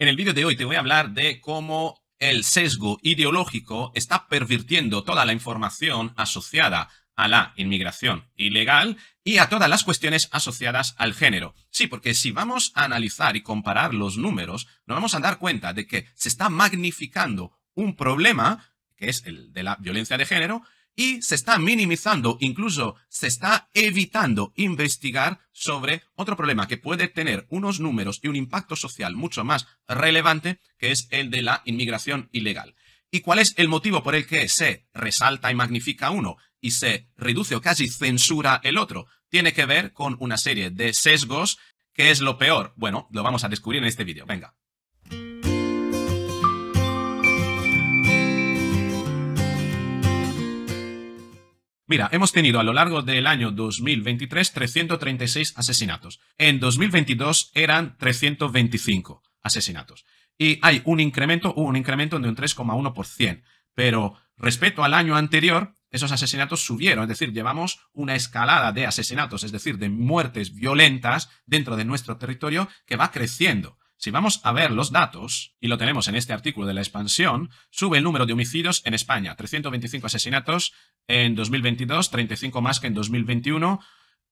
En el vídeo de hoy te voy a hablar de cómo el sesgo ideológico está pervirtiendo toda la información asociada a la inmigración ilegal y a todas las cuestiones asociadas al género. Sí, porque si vamos a analizar y comparar los números, nos vamos a dar cuenta de que se está magnificando un problema, que es el de la violencia de género, y se está minimizando, incluso se está evitando investigar sobre otro problema que puede tener unos números y un impacto social mucho más relevante, que es el de la inmigración ilegal. ¿Y cuál es el motivo por el que se resalta y magnifica uno y se reduce o casi censura el otro? Tiene que ver con una serie de sesgos. que es lo peor? Bueno, lo vamos a descubrir en este vídeo. Venga. Mira, hemos tenido a lo largo del año 2023 336 asesinatos. En 2022 eran 325 asesinatos. Y hay un incremento, un incremento de un 3,1%. Pero respecto al año anterior, esos asesinatos subieron, es decir, llevamos una escalada de asesinatos, es decir, de muertes violentas dentro de nuestro territorio que va creciendo. Si vamos a ver los datos, y lo tenemos en este artículo de la expansión, sube el número de homicidios en España, 325 asesinatos en 2022, 35 más que en 2021,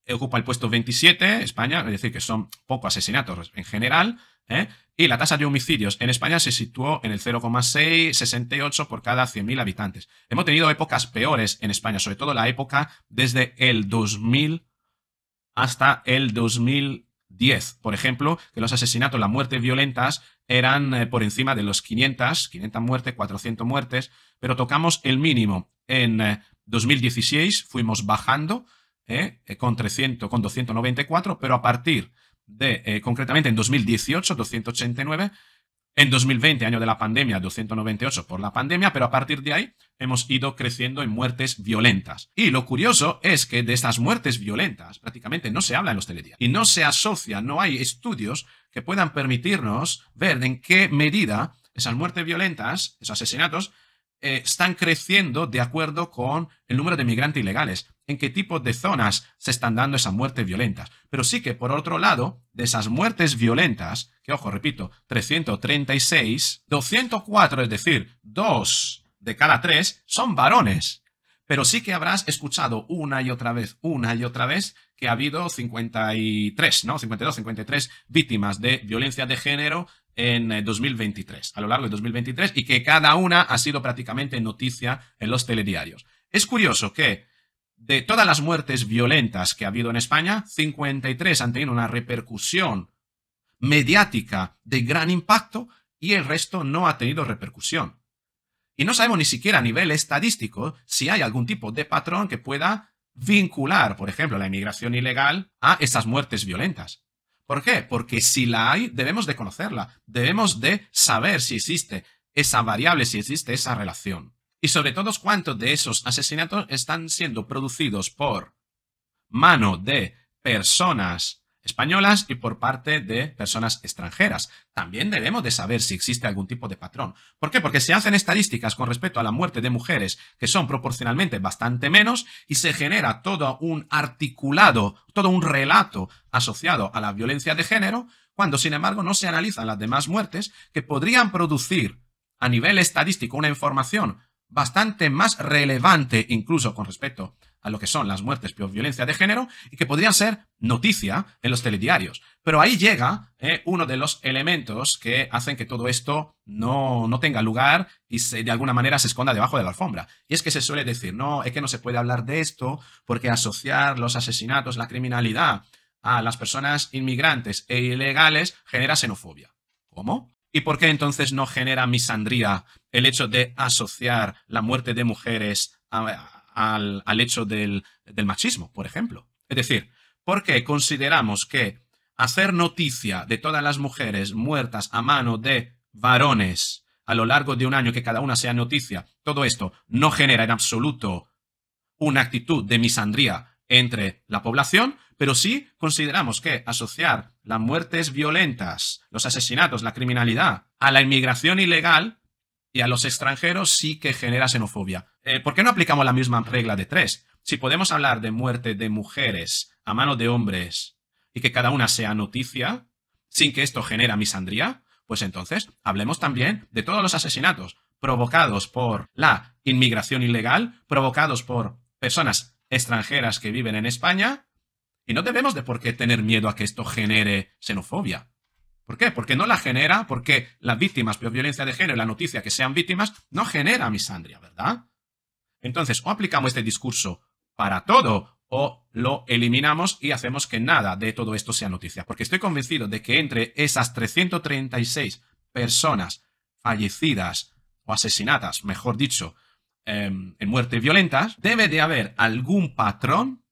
ocupa el puesto 27, España, es decir, que son pocos asesinatos en general, ¿eh? y la tasa de homicidios en España se situó en el 0,668 por cada 100.000 habitantes. Hemos tenido épocas peores en España, sobre todo la época desde el 2000 hasta el 2000 10, por ejemplo, que los asesinatos, las muertes violentas eran eh, por encima de los 500, 500 muertes, 400 muertes, pero tocamos el mínimo. En 2016 eh, fuimos bajando eh, con 300, con 294, pero a partir de, concretamente en 2018, 289, en 2020, año de la pandemia, 298 por la pandemia, pero a partir de ahí hemos ido creciendo en muertes violentas. Y lo curioso es que de estas muertes violentas prácticamente no se habla en los telediarios y no se asocia, no hay estudios que puedan permitirnos ver en qué medida esas muertes violentas, esos asesinatos, eh, están creciendo de acuerdo con el número de migrantes ilegales, en qué tipo de zonas se están dando esas muertes violentas. Pero sí que, por otro lado, de esas muertes violentas, que ojo, repito, 336, 204, es decir, dos de cada tres, son varones pero sí que habrás escuchado una y otra vez, una y otra vez, que ha habido 53, ¿no? 52, 53 víctimas de violencia de género en 2023, eh, a lo largo de 2023, y que cada una ha sido prácticamente noticia en los telediarios. Es curioso que de todas las muertes violentas que ha habido en España, 53 han tenido una repercusión mediática de gran impacto y el resto no ha tenido repercusión. Y no sabemos ni siquiera a nivel estadístico si hay algún tipo de patrón que pueda vincular, por ejemplo, la inmigración ilegal a esas muertes violentas. ¿Por qué? Porque si la hay, debemos de conocerla, debemos de saber si existe esa variable, si existe esa relación. Y sobre todo cuántos de esos asesinatos están siendo producidos por mano de personas españolas y por parte de personas extranjeras. También debemos de saber si existe algún tipo de patrón. ¿Por qué? Porque se hacen estadísticas con respecto a la muerte de mujeres que son proporcionalmente bastante menos y se genera todo un articulado, todo un relato asociado a la violencia de género, cuando sin embargo no se analizan las demás muertes que podrían producir a nivel estadístico una información bastante más relevante incluso con respecto a a lo que son las muertes por violencia de género y que podrían ser noticia en los telediarios. Pero ahí llega eh, uno de los elementos que hacen que todo esto no, no tenga lugar y se, de alguna manera se esconda debajo de la alfombra. Y es que se suele decir, no, es que no se puede hablar de esto porque asociar los asesinatos, la criminalidad a las personas inmigrantes e ilegales genera xenofobia. ¿Cómo? ¿Y por qué entonces no genera misandría el hecho de asociar la muerte de mujeres a, al, hecho del, del machismo, por ejemplo. Es decir, porque consideramos que hacer noticia de todas las mujeres muertas a mano de varones a lo largo de un año que cada una sea noticia, todo esto no genera en absoluto una actitud de misandría entre la población, pero sí consideramos que asociar las muertes violentas, los asesinatos, la criminalidad, a la inmigración ilegal y a los extranjeros sí que genera xenofobia. Eh, ¿por qué no aplicamos la misma regla de tres? Si podemos hablar de muerte de mujeres a mano de hombres y que cada una sea noticia, sin que esto genera misandría, pues entonces hablemos también de todos los asesinatos provocados por la inmigración ilegal, provocados por personas extranjeras que viven en España, y no debemos de por qué tener miedo a que esto genere xenofobia. ¿Por qué? Porque no la genera, porque las víctimas de violencia de género y la noticia que sean víctimas no genera misandria, ¿verdad? Entonces, o aplicamos este discurso para todo o lo eliminamos y hacemos que nada de todo esto sea noticia. Porque estoy convencido de que entre esas 336 personas fallecidas o asesinadas, mejor dicho, em, en muertes violentas, debe de haber algún patrón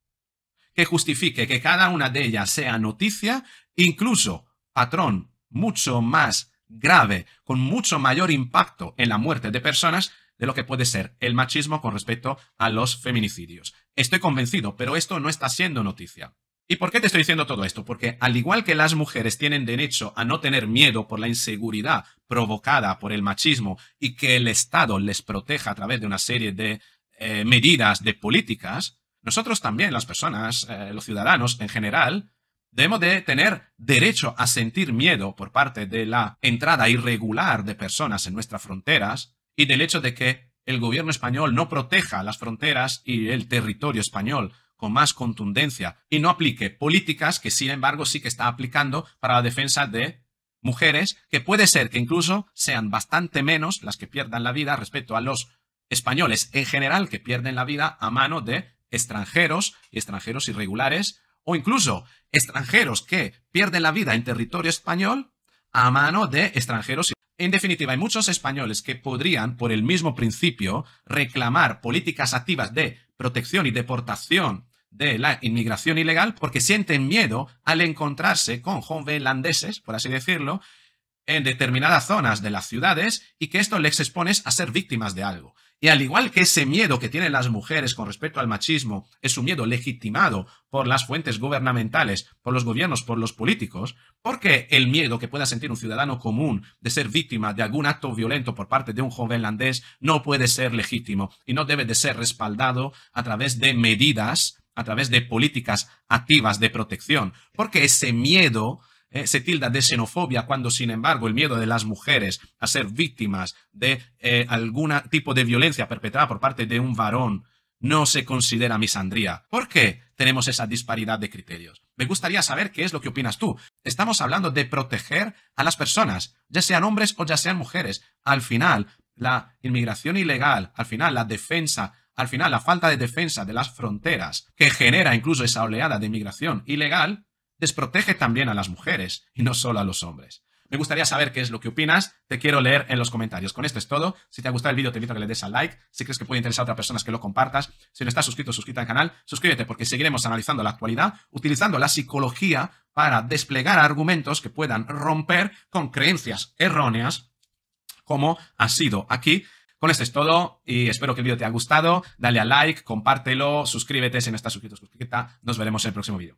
que justifique que cada una de ellas sea noticia, incluso patrón mucho más grave, con mucho mayor impacto en la muerte de personas de lo que puede ser el machismo con respecto a los feminicidios. Estoy convencido, pero esto no está siendo noticia. ¿Y por qué te estoy diciendo todo esto? Porque al igual que las mujeres tienen derecho a no tener miedo por la inseguridad provocada por el machismo y que el Estado les proteja a través de una serie de eh, medidas, de políticas, nosotros también, las personas, eh, los ciudadanos en general, debemos de tener derecho a sentir miedo por parte de la entrada irregular de personas en nuestras fronteras y del hecho de que el gobierno español no proteja las fronteras y el territorio español con más contundencia y no aplique políticas que sin embargo sí que está aplicando para la defensa de mujeres, que puede ser que incluso sean bastante menos las que pierdan la vida respecto a los españoles en general que pierden la vida a mano de extranjeros y extranjeros irregulares o incluso extranjeros que pierden la vida en territorio español a mano de extranjeros en definitiva, hay muchos españoles que podrían, por el mismo principio, reclamar políticas activas de protección y deportación de la inmigración ilegal porque sienten miedo al encontrarse con holandeses, por así decirlo, en determinadas zonas de las ciudades y que esto les expone a ser víctimas de algo. Y al igual que ese miedo que tienen las mujeres con respecto al machismo es un miedo legitimado por las fuentes gubernamentales, por los gobiernos, por los políticos, porque el miedo que pueda sentir un ciudadano común de ser víctima de algún acto violento por parte de un joven holandés no puede ser legítimo y no debe de ser respaldado a través de medidas, a través de políticas activas de protección, porque ese miedo eh, se tilda de xenofobia cuando sin embargo el miedo de las mujeres a ser víctimas de eh, algún tipo de violencia perpetrada por parte de un varón no se considera misandría. ¿Por qué tenemos esa disparidad de criterios? Me gustaría saber qué es lo que opinas tú. Estamos hablando de proteger a las personas, ya sean hombres o ya sean mujeres. Al final, la inmigración ilegal, al final la defensa, al final la falta de defensa de las fronteras que genera incluso esa oleada de inmigración ilegal, desprotege también a las mujeres y no solo a los hombres. Me gustaría saber qué es lo que opinas, te quiero leer en los comentarios. Con esto es todo. Si te ha gustado el vídeo, te invito a que le des a like. Si crees que puede interesar a otras personas, que lo compartas. Si no estás suscrito, suscríbete al canal. Suscríbete porque seguiremos analizando la actualidad, utilizando la psicología para desplegar argumentos que puedan romper con creencias erróneas, como ha sido aquí. Con esto es todo y espero que el vídeo te haya gustado. Dale a like, compártelo, suscríbete si no estás suscrito, Nos veremos en el próximo vídeo.